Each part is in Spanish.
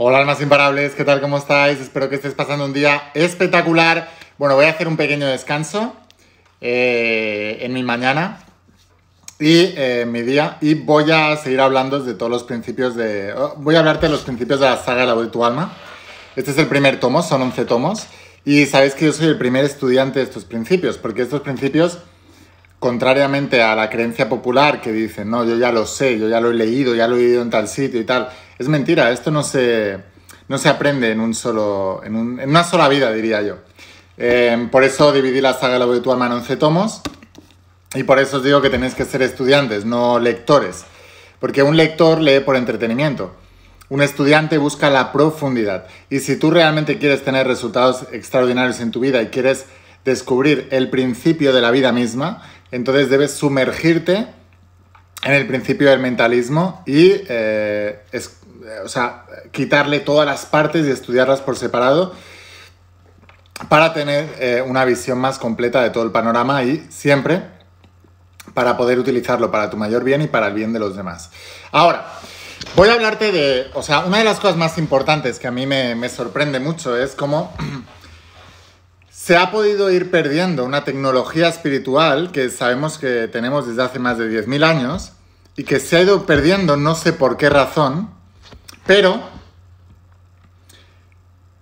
Hola almas imparables, ¿qué tal? ¿Cómo estáis? Espero que estéis pasando un día espectacular. Bueno, voy a hacer un pequeño descanso eh, en mi mañana y eh, en mi día y voy a seguir hablando de todos los principios de... Oh, voy a hablarte de los principios de la saga de la voz de tu alma. Este es el primer tomo, son 11 tomos y sabéis que yo soy el primer estudiante de estos principios porque estos principios contrariamente a la creencia popular que dicen, no, yo ya lo sé, yo ya lo he leído, ya lo he leído en tal sitio y tal. Es mentira, esto no se, aprende en, un solo, en, una sola vida, diría yo. Em, por eso dividí la saga de tu alma en 11 tomos y por eso os digo que tenéis que ser estudiantes, no lectores. Porque un lector lee por entretenimiento. Un estudiante busca la profundidad. Y si tú realmente quieres tener resultados extraordinarios en tu vida y quieres descubrir el principio de la vida misma, entonces debes sumergirte en el principio del mentalismo y eh, eh, o sea, quitarle todas las partes y estudiarlas por separado para tener eh, una visión más completa de todo el panorama y siempre para poder utilizarlo para tu mayor bien y para el bien de los demás. Ahora, voy a hablarte de, o sea, una de las cosas más importantes que a mí me, me sorprende mucho es cómo se ha podido ir perdiendo una tecnología espiritual que sabemos que tenemos desde hace más de 10.000 años y que se ha ido perdiendo no sé por qué razón, pero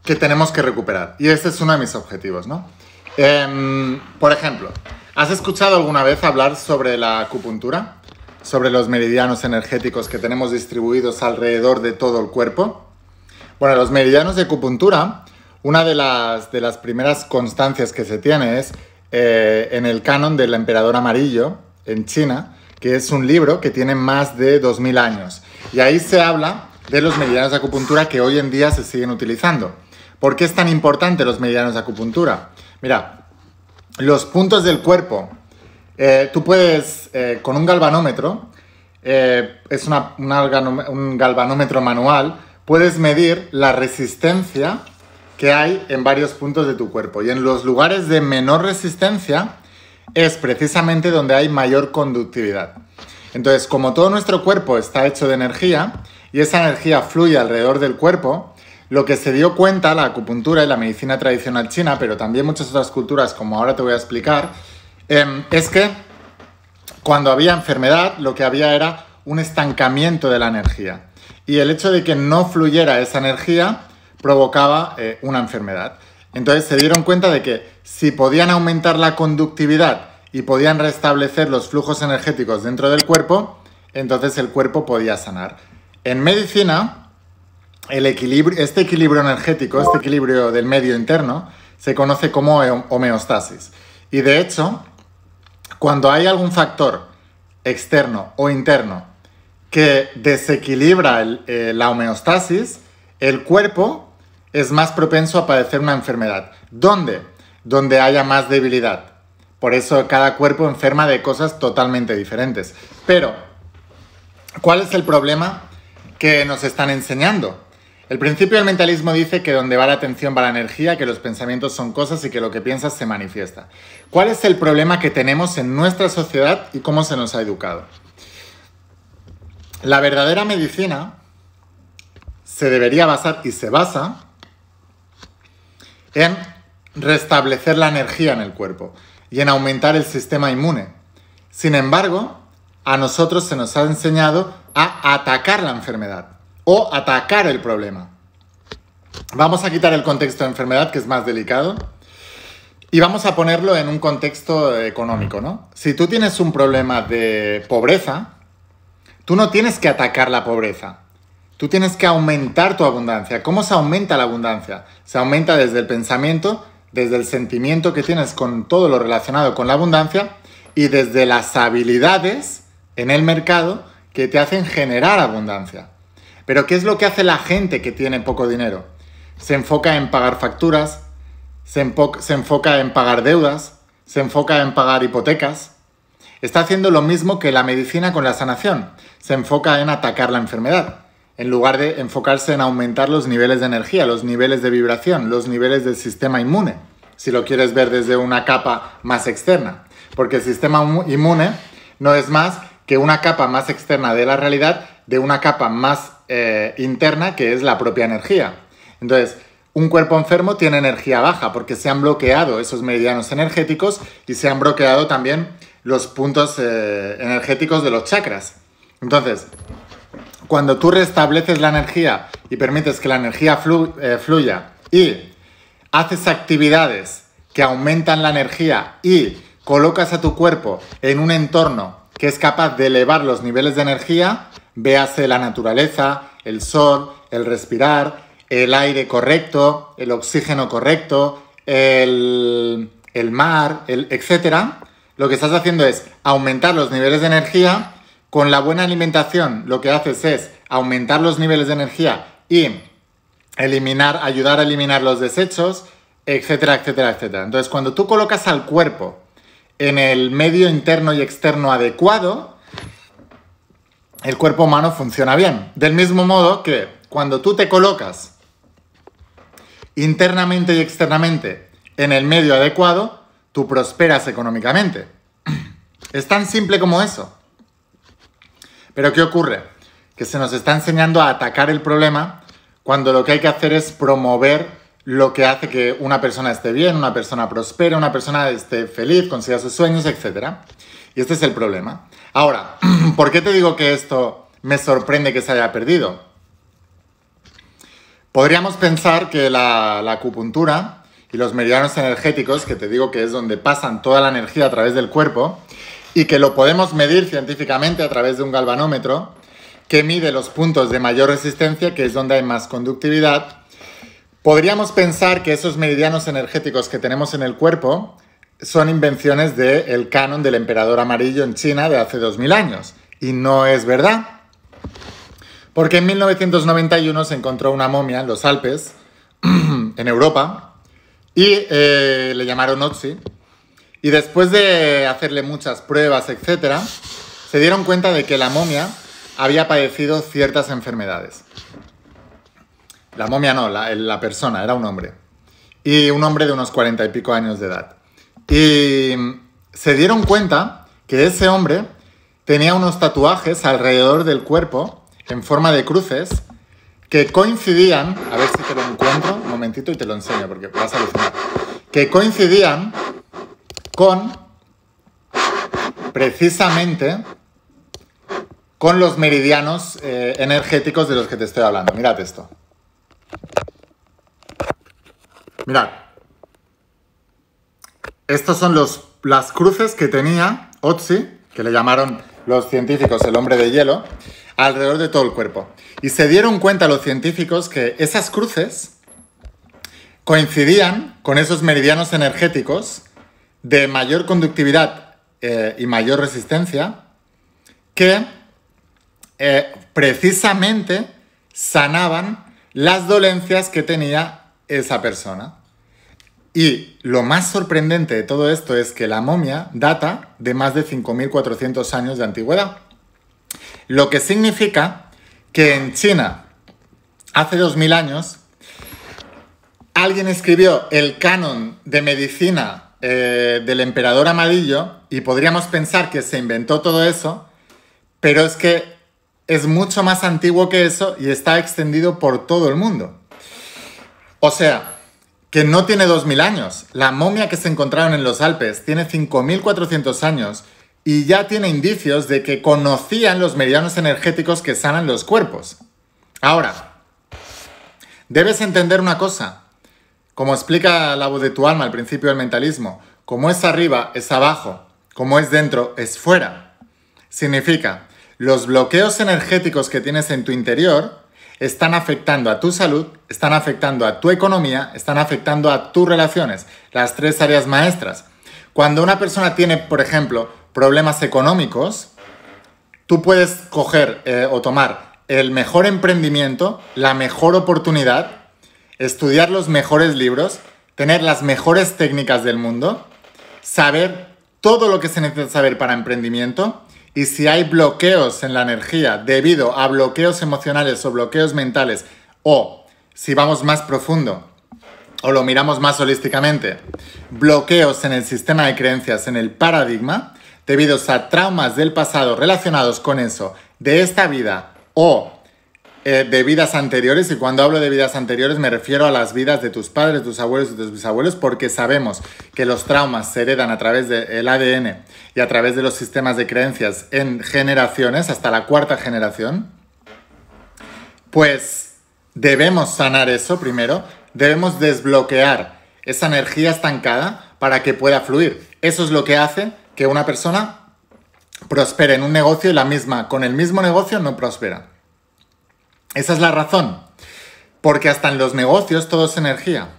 que tenemos que recuperar. Y ese es uno de mis objetivos, ¿no? Em, por ejemplo, ¿has escuchado alguna vez hablar sobre la acupuntura? Sobre los meridianos energéticos que tenemos distribuidos alrededor de todo el cuerpo. Bueno, los meridianos de acupuntura una de las, de las primeras constancias que se tiene es eh, en el canon del emperador amarillo en China, que es un libro que tiene más de 2.000 años. Y ahí se habla de los medianos de acupuntura que hoy en día se siguen utilizando. ¿Por qué es tan importante los medianos de acupuntura? Mira, los puntos del cuerpo, eh, tú puedes eh, con un galvanómetro, es un galvanómetro manual, puedes medir la resistencia que hay en varios puntos de tu cuerpo. Y en los lugares de menor resistencia es precisamente donde hay mayor conductividad. Entonces, como todo nuestro cuerpo está hecho de energía y esa energía fluye alrededor del cuerpo, lo que se dio cuenta la acupuntura y la medicina tradicional china, pero también muchas otras culturas, como ahora te voy a explicar, em, es que cuando había enfermedad lo que había era un estancamiento de la energía. Y el hecho de que no fluyera esa energía provocaba eh, una enfermedad. Entonces se dieron cuenta de que si podían aumentar la conductividad y podían restablecer los flujos energéticos dentro del cuerpo, entonces el cuerpo podía sanar. En medicina, este equilibrio energético, este equilibrio del medio interno, se conoce como homeostasis. Y de hecho, cuando hay algún factor externo o interno que desequilibra eh, la homeostasis, el cuerpo es más propenso a padecer una enfermedad. ¿Dónde? Donde haya más debilidad. Por eso cada cuerpo enferma de cosas totalmente diferentes. Pero, ¿cuál es el problema que nos están enseñando? El principio del mentalismo dice que donde va la atención va la energía, que los pensamientos son cosas y que lo que piensas se manifiesta. ¿Cuál es el problema que tenemos en nuestra sociedad y cómo se nos ha educado? La verdadera medicina se debería basar y se basa en restablecer la energía en el cuerpo y en aumentar el sistema inmune. Sin embargo, a nosotros se nos ha enseñado a atacar la enfermedad o atacar el problema. Vamos a quitar el contexto de enfermedad, que es más delicado, y vamos a ponerlo en un contexto económico, ¿no? Si tú tienes un problema de pobreza, tú no tienes que atacar la pobreza. Tú tienes que aumentar tu abundancia. ¿Cómo se aumenta la abundancia? Se aumenta desde el pensamiento, desde el sentimiento que tienes con todo lo relacionado con la abundancia y desde las habilidades en el mercado que te hacen generar abundancia. Pero ¿qué es lo que hace la gente que tiene poco dinero? Se enfoca en pagar facturas, se, enfoca en pagar deudas, se enfoca en pagar hipotecas. Está haciendo lo mismo que la medicina con la sanación. Se enfoca en atacar la enfermedad en lugar de enfocarse en aumentar los niveles de energía, los niveles de vibración, los niveles del sistema inmune, si lo quieres ver desde una capa más externa. Porque el sistema inmune no es más que una capa más externa de la realidad, de una capa más eh, interna que es la propia energía. Entonces, un cuerpo enfermo tiene energía baja porque se han bloqueado esos meridianos energéticos y se han bloqueado también los puntos eh, energéticos de los chakras. Entonces, cuando tú restableces la energía y permites que la energía eh, fluya y haces actividades que aumentan la energía y colocas a tu cuerpo en un entorno que es capaz de elevar los niveles de energía, véase la naturaleza, el sol, el respirar, el aire correcto, el oxígeno correcto, el, mar, el, etc. Lo que estás haciendo es aumentar los niveles de energía con la buena alimentación lo que haces es aumentar los niveles de energía y eliminar, ayudar a eliminar los desechos, etcétera, etcétera, etcétera. Entonces, cuando tú colocas al cuerpo en el medio interno y externo adecuado, el cuerpo humano funciona bien. Del mismo modo que cuando tú te colocas internamente y externamente en el medio adecuado, tú prosperas económicamente. Es tan simple como eso. Pero ¿qué ocurre? Que se nos está enseñando a atacar el problema cuando lo que hay que hacer es promover lo que hace que una persona esté bien, una persona prospere, una persona esté feliz, consiga sus sueños, etc. Y este es el problema. Ahora, ¿por qué te digo que esto me sorprende que se haya perdido? Podríamos pensar que la, la acupuntura y los meridianos energéticos, que te digo que es donde pasan toda la energía a través del cuerpo, y que lo podemos medir científicamente a través de un galvanómetro que mide los puntos de mayor resistencia, que es donde hay más conductividad, podríamos pensar que esos meridianos energéticos que tenemos en el cuerpo son invenciones del canon del emperador amarillo en China de hace 2000 años. Y no es verdad. Porque en 1991 se encontró una momia en los Alpes, en Europa, y eh, le llamaron Otsi. Y después de hacerle muchas pruebas, etc., se dieron cuenta de que la momia había padecido ciertas enfermedades. La momia no, la, la persona, era un hombre. Y un hombre de unos cuarenta y pico años de edad. Y se dieron cuenta que ese hombre tenía unos tatuajes alrededor del cuerpo en forma de cruces que coincidían, a ver si te lo encuentro, un momentito y te lo enseño porque vas a alucinar, que coincidían con precisamente con los meridianos eh, energéticos de los que te estoy hablando. Mirad esto. Mirad. Estos son los, las cruces que tenía Otzi, que le llamaron los científicos el hombre de hielo, alrededor de todo el cuerpo. Y se dieron cuenta los científicos que esas cruces coincidían con esos meridianos energéticos de mayor conductividad eh, y mayor resistencia que eh, precisamente sanaban las dolencias que tenía esa persona. Y lo más sorprendente de todo esto es que la momia data de más de 5.400 años de antigüedad, lo que significa que en China, hace 2.000 años, alguien escribió el canon de medicina eh, del emperador amarillo y podríamos pensar que se inventó todo eso, pero es que es mucho más antiguo que eso y está extendido por todo el mundo. O sea, que no tiene 2.000 años. La momia que se encontraron en los Alpes tiene 5.400 años y ya tiene indicios de que conocían los meridianos energéticos que sanan los cuerpos. Ahora, debes entender una cosa. Como explica la voz de tu alma al principio del mentalismo, como es arriba, es abajo, como es dentro, es fuera. Significa, los bloqueos energéticos que tienes en tu interior están afectando a tu salud, están afectando a tu economía, están afectando a tus relaciones, las tres áreas maestras. Cuando una persona tiene, por ejemplo, problemas económicos, tú puedes coger eh, o tomar el mejor emprendimiento, la mejor oportunidad, estudiar los mejores libros, tener las mejores técnicas del mundo, saber todo lo que se necesita saber para emprendimiento y si hay bloqueos en la energía debido a bloqueos emocionales o bloqueos mentales o si vamos más profundo o lo miramos más holísticamente, bloqueos en el sistema de creencias, en el paradigma, debido a traumas del pasado relacionados con eso, de esta vida o de eh, vidas anteriores, y cuando hablo de vidas anteriores me refiero a las vidas de tus padres, tus abuelos y tus bisabuelos, porque sabemos que los traumas se heredan a través del ADN y a través de los sistemas de creencias en generaciones, hasta la cuarta generación, pues debemos sanar eso primero, debemos desbloquear esa energía estancada para que pueda fluir. Eso es lo que hace que una persona prospere en un negocio y la misma, con el mismo negocio no prospera. Esa es la razón. Porque hasta en los negocios todo es energía.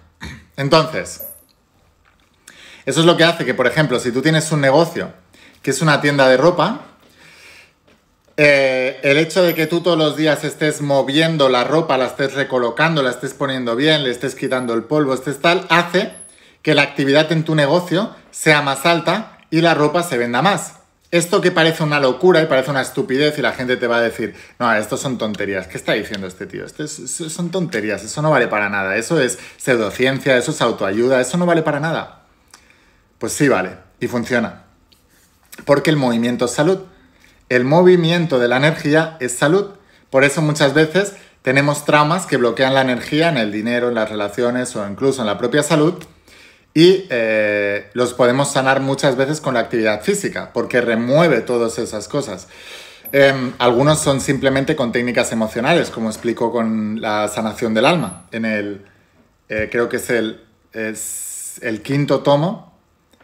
Entonces, eso es lo que hace que, por ejemplo, si tú tienes un negocio que es una tienda de ropa, eh, el hecho de que tú todos los días estés moviendo la ropa, la estés recolocando, la estés poniendo bien, le estés quitando el polvo, estés tal, hace que la actividad en tu negocio sea más alta y la ropa se venda más esto que parece una locura y parece una estupidez y la gente te va a decir, no, esto son tonterías, ¿qué está diciendo este tío? Esto son tonterías, eso no vale para nada, eso es pseudociencia, eso es autoayuda, eso no vale para nada. Pues sí vale, y funciona. Porque el movimiento es salud, el movimiento de la energía es salud. Por eso muchas veces tenemos traumas que bloquean la energía en el dinero, en las relaciones o incluso en la propia salud y eh, los podemos sanar muchas veces con la actividad física, porque remueve todas esas cosas. Em, algunos son simplemente con técnicas emocionales, como explico con la sanación del alma. En el, eh, creo que es el, es el quinto tomo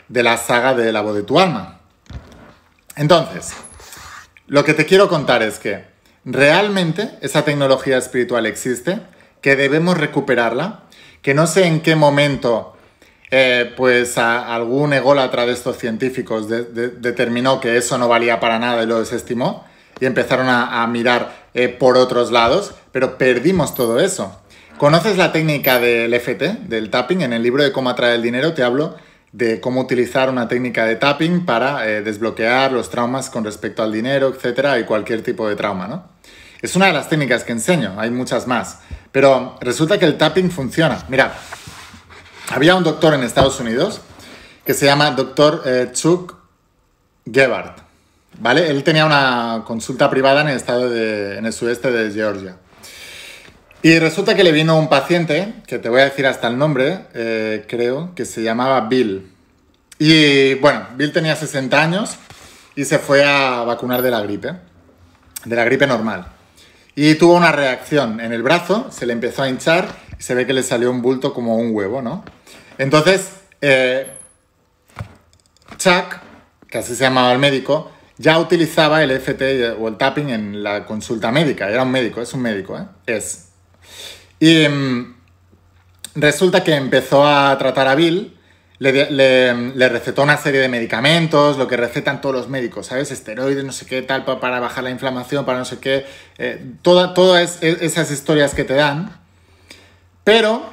de la saga de la voz de tu alma. Entonces, lo que te quiero contar es que realmente esa tecnología espiritual existe, que debemos recuperarla, que no sé en qué momento eh, pues a algún ególatra de estos científicos determinó que eso no valía para nada y lo desestimó y empezaron a, mirar eh, por otros lados, pero perdimos todo eso. ¿Conoces la técnica del FT, del tapping? En el libro de cómo atraer el dinero te hablo de cómo utilizar una técnica de tapping para eh, desbloquear los traumas con respecto al dinero, etcétera, y cualquier tipo de trauma, ¿no? Es una de las técnicas que enseño, hay muchas más, pero resulta que el tapping funciona. Mira, había un doctor en Estados Unidos que se llama doctor eh, Chuck Gebhardt, ¿vale? Él tenía una consulta privada en el, estado de, en el sudeste de Georgia. Y resulta que le vino un paciente, que te voy a decir hasta el nombre, eh, creo, que se llamaba Bill. Y bueno, Bill tenía 60 años y se fue a vacunar de la gripe, de la gripe normal. Y tuvo una reacción en el brazo, se le empezó a hinchar se ve que le salió un bulto como un huevo, ¿no? Entonces, eh, Chuck, que así se llamaba el médico, ya utilizaba el FT eh, o el tapping en la consulta médica. Era un médico, es un médico, ¿eh? Es. Y mm, resulta que empezó a tratar a Bill, le, recetó una serie de medicamentos, lo que recetan todos los médicos, ¿sabes? Esteroides, no sé qué, tal, para bajar la inflamación, para no sé qué. Eh, todas e, esas historias que te dan. Pero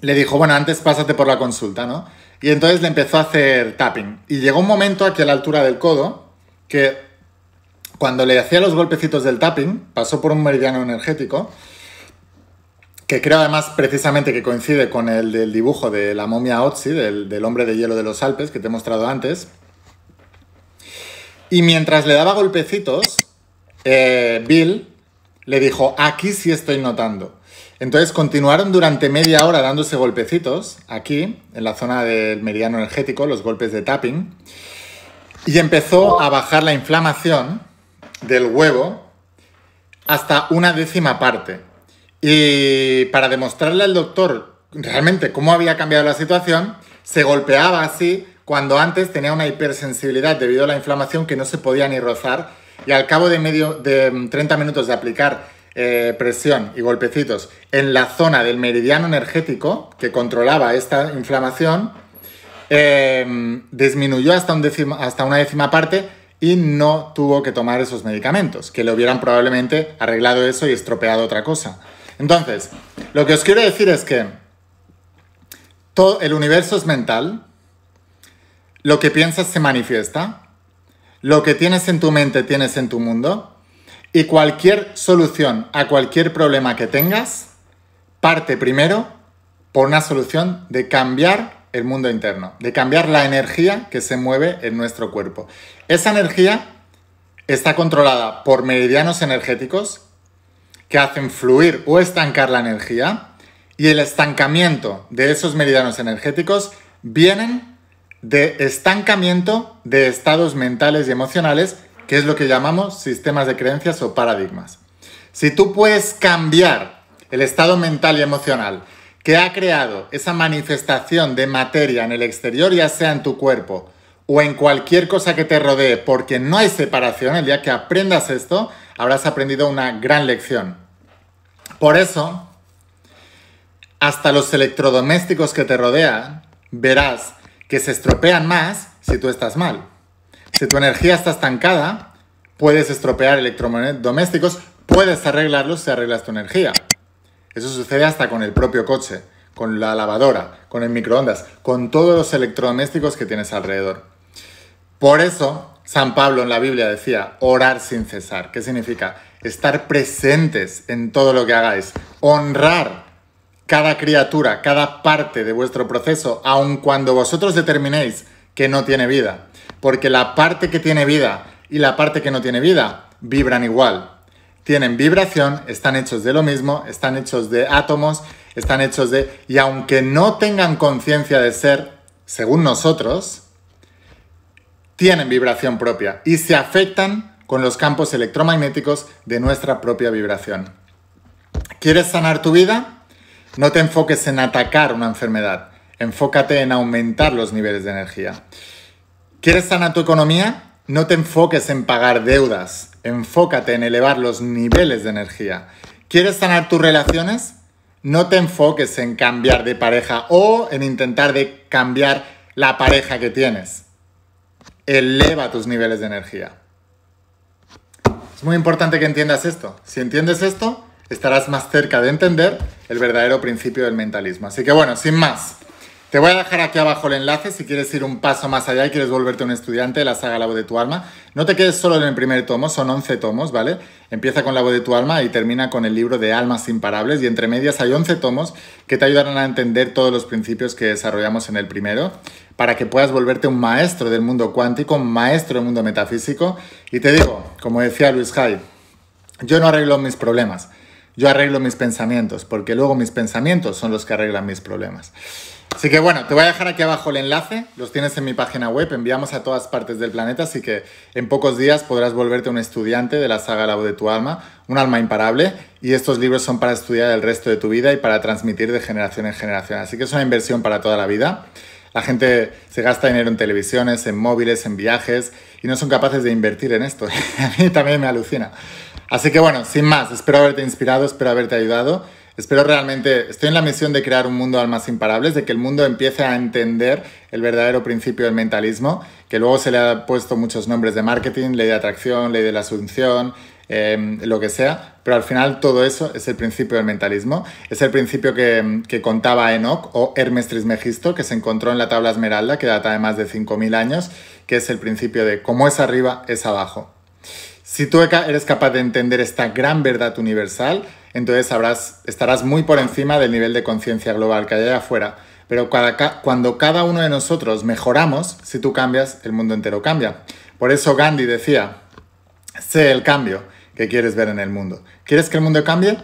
le dijo, bueno, antes pásate por la consulta, ¿no? Y entonces le empezó a hacer tapping. Y llegó un momento aquí a la altura del codo que cuando le hacía los golpecitos del tapping, pasó por un meridiano energético, que creo además precisamente que coincide con el del dibujo de la momia Otzi, del, hombre de hielo de los Alpes, que te he mostrado antes. Y mientras le daba golpecitos, eh, Bill le dijo, aquí sí estoy notando. Entonces continuaron durante media hora dándose golpecitos aquí, en la zona del meridiano energético, los golpes de tapping, y empezó a bajar la inflamación del huevo hasta una décima parte. Y para demostrarle al doctor realmente cómo había cambiado la situación, se golpeaba así cuando antes tenía una hipersensibilidad debido a la inflamación que no se podía ni rozar y al cabo de, medio, de 30 mm, minutos de aplicar eh, presión y golpecitos en la zona del meridiano energético que controlaba esta inflamación, eh, disminuyó hasta, hasta una décima parte y no tuvo que tomar esos medicamentos, que le hubieran probablemente arreglado eso y estropeado otra cosa. Entonces, lo que os quiero decir es que todo el universo es mental, lo que piensas se manifiesta, lo que tienes en tu mente tienes en tu mundo, y cualquier solución a cualquier problema que tengas, parte primero por una solución de cambiar el mundo interno, de cambiar la energía que se mueve en nuestro cuerpo. Esa energía está controlada por meridianos energéticos que hacen fluir o estancar la energía y el estancamiento de esos meridianos energéticos vienen de estancamiento de estados mentales y emocionales que es lo que llamamos sistemas de creencias o paradigmas. Si tú puedes cambiar el estado mental y emocional que ha creado esa manifestación de materia en el exterior, ya sea en tu cuerpo o en cualquier cosa que te rodee, porque no hay separación, el día que aprendas esto, habrás aprendido una gran lección. Por eso, hasta los electrodomésticos que te rodean, verás que se estropean más si tú estás mal. Si tu energía está estancada, puedes estropear electrodomésticos, puedes arreglarlos si arreglas tu energía. Eso sucede hasta con el propio coche, con la lavadora, con el microondas, con todos los electrodomésticos que tienes alrededor. Por eso, San Pablo en la Biblia decía, orar sin cesar. ¿Qué significa? Estar presentes en todo lo que hagáis, honrar cada criatura, cada parte de vuestro proceso, aun cuando vosotros determinéis que no tiene vida porque la parte que tiene vida y la parte que no tiene vida vibran igual. Tienen vibración, están hechos de lo mismo, están hechos de átomos, están hechos de... Y aunque no tengan conciencia de ser, según nosotros, tienen vibración propia y se afectan con los campos electromagnéticos de nuestra propia vibración. ¿Quieres sanar tu vida? No te enfoques en atacar una enfermedad, enfócate en aumentar los niveles de energía. ¿Quieres sanar tu economía? No te enfoques en pagar deudas, enfócate en elevar los niveles de energía. ¿Quieres sanar tus relaciones? No te enfoques en cambiar de pareja o en intentar de cambiar la pareja que tienes. Eleva tus niveles de energía. Es muy importante que entiendas esto. Si entiendes esto, estarás más cerca de entender el verdadero principio del mentalismo. Así que bueno, sin más. Te voy a dejar aquí abajo el enlace si quieres ir un paso más allá y quieres volverte un estudiante de la saga La voz de tu alma. No te quedes solo en el primer tomo, son 11 tomos, ¿vale? Empieza con La voz de tu alma y termina con el libro de Almas Imparables y entre medias hay 11 tomos que te ayudarán a entender todos los principios que desarrollamos en el primero para que puedas volverte un maestro del mundo cuántico, un maestro del mundo metafísico. Y te digo, como decía Luis Jai, yo no arreglo mis problemas, yo arreglo mis pensamientos, porque luego mis pensamientos son los que arreglan mis problemas. Así que bueno, te voy a dejar aquí abajo el enlace, los tienes en mi página web, enviamos a todas partes del planeta, así que en pocos días podrás volverte un estudiante de la saga La voz de tu alma, un alma imparable, y estos libros son para estudiar el resto de tu vida y para transmitir de generación en generación, así que es una inversión para toda la vida. La gente se gasta dinero en televisiones, en móviles, en viajes, y no son capaces de invertir en esto. a mí también me alucina. Así que bueno, sin más, espero haberte inspirado, espero haberte ayudado. Espero realmente, estoy en la misión de crear un mundo al almas imparables, de que el mundo empiece a entender el verdadero principio del mentalismo, que luego se le ha puesto muchos nombres de marketing, ley de atracción, ley de la asunción, em, lo que sea, pero al final todo eso es el principio del mentalismo, es el principio em, que, contaba Enoch o Hermes Trismegisto, que se encontró en la tabla esmeralda, que data de más de 5.000 años, que es el principio de cómo es arriba, es abajo. Si tú eres capaz de entender esta gran verdad universal, entonces sabrás, estarás muy por encima del nivel de conciencia global que hay allá afuera. Pero cuando cada uno de nosotros mejoramos, si tú cambias, el mundo entero cambia. Por eso Gandhi decía, sé el cambio que quieres ver en el mundo. ¿Quieres que el mundo cambie?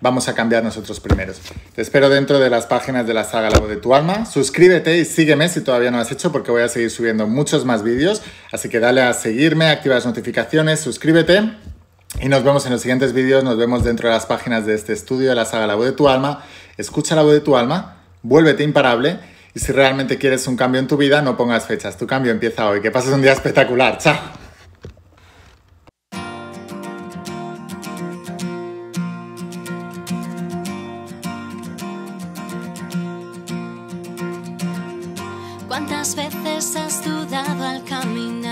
Vamos a cambiar nosotros primeros. Te espero dentro de las páginas de la saga La de tu alma. Suscríbete y sígueme si todavía no lo has hecho porque voy a seguir subiendo muchos más vídeos. Así que dale a seguirme, activa las notificaciones, suscríbete y nos vemos en los siguientes vídeos, nos vemos dentro de las páginas de este estudio de la saga La voz de tu alma. Escucha la voz de tu alma, vuélvete imparable y si realmente quieres un cambio en tu vida, no pongas fechas. Tu cambio empieza hoy. Que pases un día espectacular. Chao. ¿Cuántas veces has dudado al camino?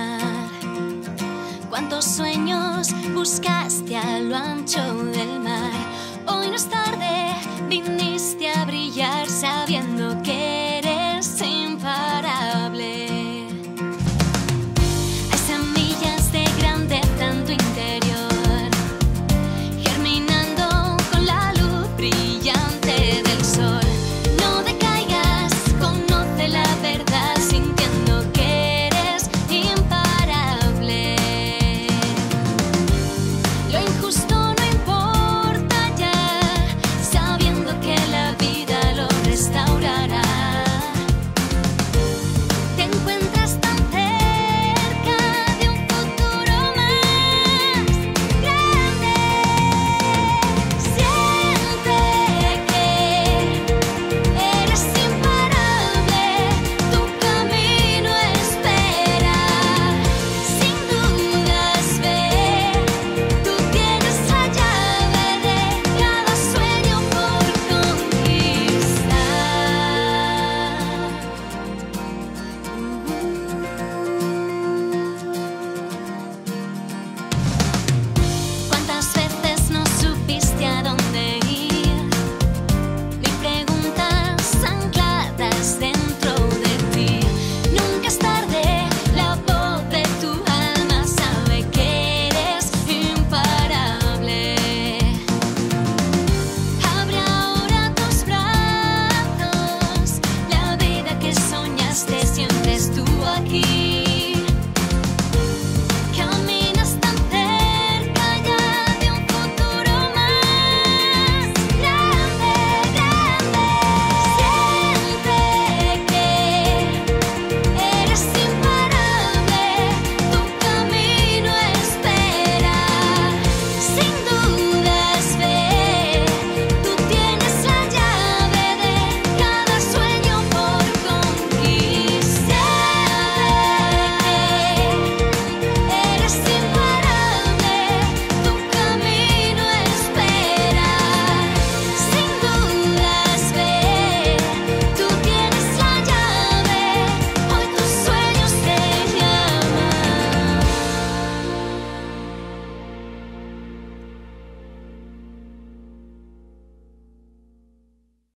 cuántos sueños buscaste a lo ancho del mar. Hoy no es tarde, viniste a brillar sabiendo